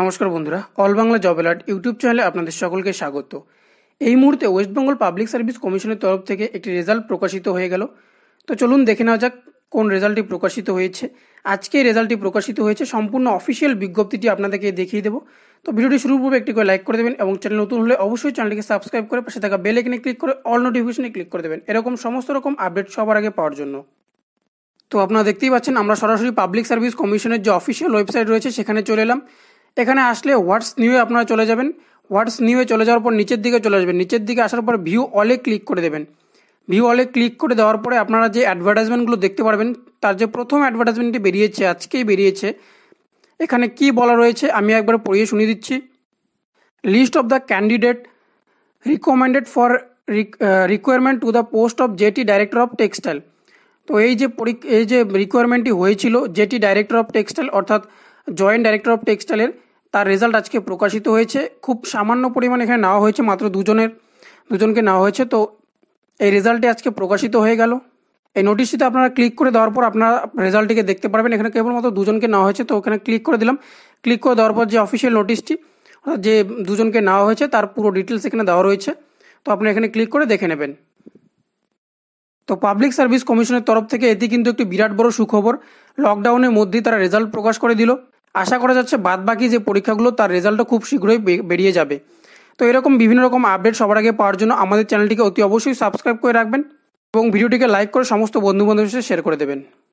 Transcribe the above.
নমস্কার বন্ধুরা all Bangla job alert YouTube চ্যানেলে আপনাদের সকলকে স্বাগত এই মুহূর্তে ওয়েস্ট বেঙ্গল পাবলিক সার্ভিস কমিশনের তরফ থেকে একটি রেজাল্ট প্রকাশিত হয়ে গেল তো চলুন দেখে নেওয়া যাক কোন রেজাল্টটি প্রকাশিত হয়েছে আজকে রেজাল্টটি প্রকাশিত হয়েছে সম্পূর্ণ অফিসিয়াল বিজ্ঞপ্তিটি আপনাদেরকে দেখিয়ে দেবো তো ভিডিওটি শুরু পূর্বে একটি করে লাইক করে দেবেন এবং চ্যানেল নতুন হলে অবশ্যই চ্যানেলটিকে সাবস্ক্রাইব করে পাশে থাকা বেল আইকনে ক্লিক করে অল নোটিফিকেশনে ক্লিক করে দেবেন এরকম সমস্ত রকম আপডেট সবার আগে পাওয়ার জন্য তো আপনারা দেখতেই পাচ্ছেন আমরা সরাসরি পাবলিক সার্ভিস কমিশনের যে অফিসিয়াল ওয়েবসাইট রয়েছে সেখানে চলে এলাম এখানে আসলে হোয়াটস নিউয়ে আপনারা চলে যাবেন হোয়াটস নিউয়ে চলে যাওয়ার পর নিচের দিকে চলে আসবেন নিচের দিকে আসার পর ভিউ অলে ক্লিক করে দেবেন ভিউ অলে ক্লিক করে দেওয়ার পরে আপনারা যে অ্যাডভার্টাইজমেন্টগুলো দেখতে পারবেন তার যে প্রথম অ্যাডভার্টাইজমেন্টটি বেরিয়েছে আজকেই বেরিয়েছে এখানে কি বলা রয়েছে আমি একবার পড়িয়ে শুনিয়ে দিচ্ছি list of the candidate recommended for requirement to the post of JT director of textile তো এই যে এই যে রিকোয়ারমেন্টটি হয়েছিল জেটি ডাইরেক্টর অফ টেক্সটাইল অর্থাৎ জয়েন্ট ডাইরেক্টর অফ টেক্সটাইলের তার রেজাল্ট আজকে প্রকাশিত হয়েছে খুব সামান্য পরিমাণ এখানে নেওয়া হয়েছে মাত্র দুজনের দুজনকে নেওয়া হয়েছে তো এই রেজাল্টটি আজকে প্রকাশিত হয়ে গেল এই নোটিশটিতে আপনারা ক্লিক করে দেওয়ার পর আপনারা রেজাল্টটিকে দেখতে পারবেন এখানে কেবলমাত্র দুজনকে নেওয়া হয়েছে তো ওখানে ক্লিক করে দিলাম ক্লিক করে দেওয়ার পর যে অফিসিয়াল নোটিশটি অর্থাৎ যে দুজনকে নেওয়া হয়েছে তার পুরো ডিটেলস এখানে দেওয়া রয়েছে তো আপনি এখানে ক্লিক করে দেখে নেবেন তো পাবলিক সার্ভিস কমিশনের তরফ থেকে এটি কিন্তু একটি বিরাট বড় সুখবর লকডাউনের মধ্যেই তারা রেজাল্ট প্রকাশ করে দিল আশা করা যাচ্ছে বাদ বাকি যে পরীক্ষাগুলো তার রেজাল্টও খুব শীঘ্রই বেরিয়ে যাবে তো এরকম বিভিন্ন রকম আপডেট সবার আগে পাওয়ার জন্য আমাদের চ্যানেলটিকে অতি অবশ্যই সাবস্ক্রাইব করে রাখবেন এবং ভিডিওটিকে লাইক করে সমস্ত বান্ধবের সাথে শেয়ার করে দেবেন